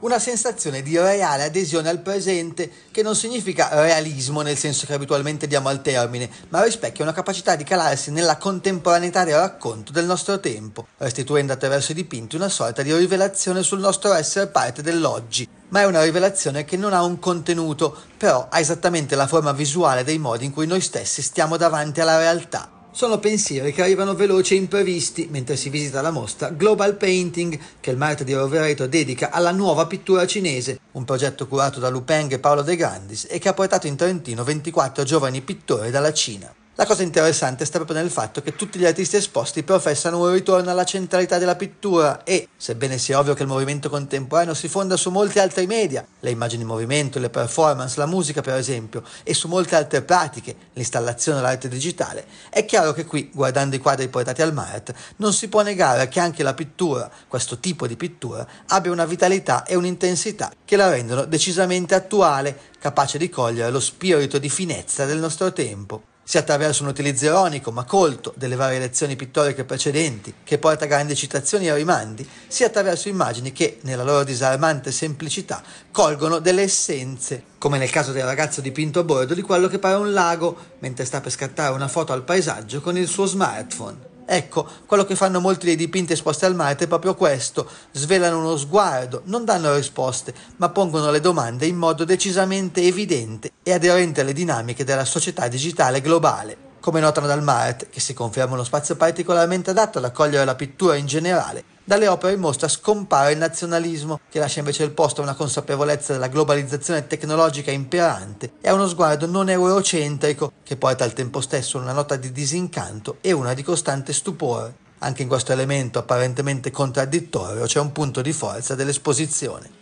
una sensazione di reale adesione al presente che non significa realismo nel senso che abitualmente diamo al termine, ma rispecchia una capacità di calarsi nella contemporaneità del racconto del nostro tempo, restituendo attraverso i dipinti una sorta di rivelazione sul nostro essere parte dell'oggi. Ma è una rivelazione che non ha un contenuto, però ha esattamente la forma visuale dei modi in cui noi stessi stiamo davanti alla realtà. Sono pensieri che arrivano veloci e imprevisti mentre si visita la mostra Global Painting che il martedì Rovereto dedica alla nuova pittura cinese, un progetto curato da Lupeng e Paolo De Grandis e che ha portato in Trentino 24 giovani pittori dalla Cina. La cosa interessante sta proprio nel fatto che tutti gli artisti esposti professano un ritorno alla centralità della pittura e, sebbene sia ovvio che il movimento contemporaneo si fonda su molti altri media, le immagini in movimento, le performance, la musica per esempio, e su molte altre pratiche, l'installazione e l'arte digitale, è chiaro che qui, guardando i quadri portati al Mart, non si può negare che anche la pittura, questo tipo di pittura, abbia una vitalità e un'intensità che la rendono decisamente attuale, capace di cogliere lo spirito di finezza del nostro tempo sia attraverso un utilizzo ironico ma colto delle varie lezioni pittoriche precedenti, che porta a grandi citazioni e rimandi, sia attraverso immagini che, nella loro disarmante semplicità, colgono delle essenze, come nel caso del ragazzo dipinto a bordo di quello che pare un lago mentre sta per scattare una foto al paesaggio con il suo smartphone. Ecco, quello che fanno molti dei dipinti esposti al Marte è proprio questo, svelano uno sguardo, non danno risposte, ma pongono le domande in modo decisamente evidente e aderente alle dinamiche della società digitale globale come notano dal Maret, che si conferma uno spazio particolarmente adatto ad accogliere la pittura in generale, dalle opere in mostra scompare il nazionalismo, che lascia invece il posto a una consapevolezza della globalizzazione tecnologica imperante e a uno sguardo non eurocentrico, che porta al tempo stesso una nota di disincanto e una di costante stupore. Anche in questo elemento apparentemente contraddittorio c'è un punto di forza dell'esposizione.